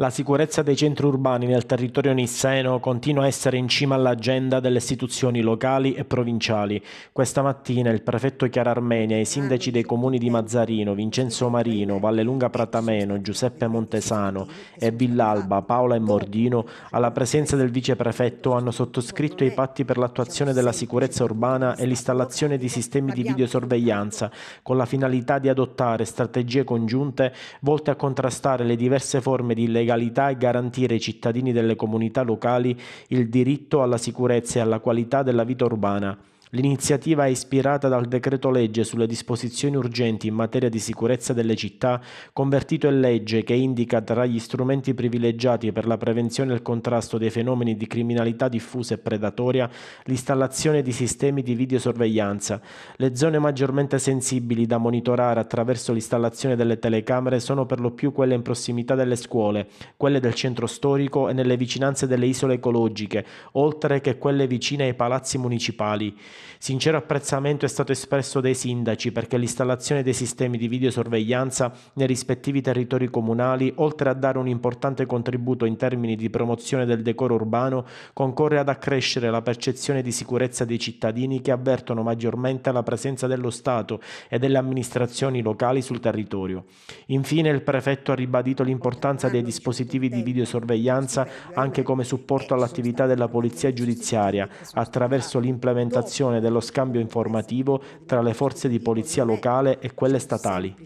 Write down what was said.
La sicurezza dei centri urbani nel territorio nisseno continua a essere in cima all'agenda delle istituzioni locali e provinciali. Questa mattina il prefetto Chiara Armenia e i sindaci dei comuni di Mazzarino, Vincenzo Marino, Vallelunga Pratameno, Giuseppe Montesano e Villalba, Paola e Mordino, alla presenza del viceprefetto hanno sottoscritto i patti per l'attuazione della sicurezza urbana e l'installazione di sistemi di videosorveglianza con la finalità di adottare strategie congiunte volte a contrastare le diverse forme di illegalità legalità e garantire ai cittadini delle comunità locali il diritto alla sicurezza e alla qualità della vita urbana. L'iniziativa è ispirata dal decreto legge sulle disposizioni urgenti in materia di sicurezza delle città, convertito in legge che indica tra gli strumenti privilegiati per la prevenzione e il contrasto dei fenomeni di criminalità diffusa e predatoria l'installazione di sistemi di videosorveglianza. Le zone maggiormente sensibili da monitorare attraverso l'installazione delle telecamere sono per lo più quelle in prossimità delle scuole, quelle del centro storico e nelle vicinanze delle isole ecologiche, oltre che quelle vicine ai palazzi municipali. Sincero apprezzamento è stato espresso dai sindaci perché l'installazione dei sistemi di videosorveglianza nei rispettivi territori comunali, oltre a dare un importante contributo in termini di promozione del decoro urbano, concorre ad accrescere la percezione di sicurezza dei cittadini che avvertono maggiormente la presenza dello Stato e delle amministrazioni locali sul territorio. Infine il prefetto ha ribadito l'importanza dei dispositivi di videosorveglianza anche come supporto all'attività della polizia giudiziaria attraverso l'implementazione promozione dello scambio informativo tra le forze di polizia locale e quelle statali.